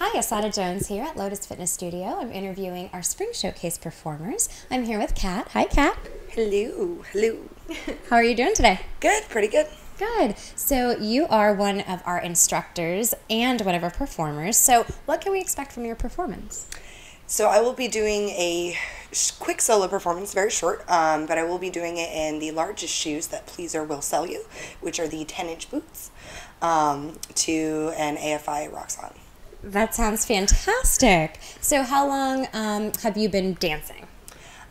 Hi, Asada Jones here at Lotus Fitness Studio. I'm interviewing our spring showcase performers. I'm here with Kat. Hi, Kat. Hello. Hello. How are you doing today? Good. Pretty good. Good. So, you are one of our instructors and one of our performers. So, what can we expect from your performance? So, I will be doing a quick solo performance, very short, um, but I will be doing it in the largest shoes that Pleaser will sell you, which are the 10 inch boots, um, to an AFI Roxon. That sounds fantastic. So, how long um, have you been dancing?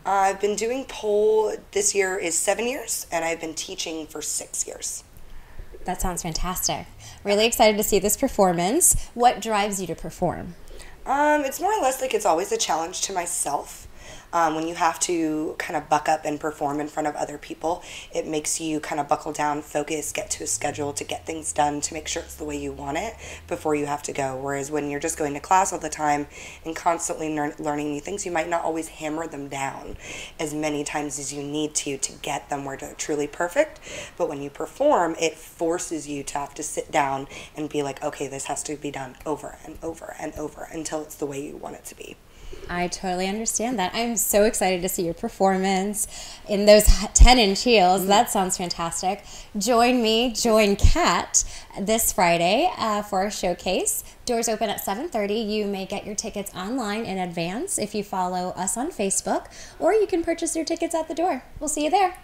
I've been doing pole this year is seven years, and I've been teaching for six years. That sounds fantastic. Really excited to see this performance. What drives you to perform? Um, it's more or less like it's always a challenge to myself. Um, when you have to kind of buck up and perform in front of other people, it makes you kind of buckle down, focus, get to a schedule to get things done to make sure it's the way you want it before you have to go. Whereas when you're just going to class all the time and constantly learn, learning new things, you might not always hammer them down as many times as you need to to get them where they're truly perfect. But when you perform, it forces you to have to sit down and be like, okay, this has to be done over and over and over until it's the way you want it to be. I totally understand that. I'm so excited to see your performance in those 10 inch heels. Mm. That sounds fantastic. Join me, join Kat this Friday uh, for a showcase. Doors open at 7:30. You may get your tickets online in advance if you follow us on Facebook, or you can purchase your tickets at the door. We'll see you there.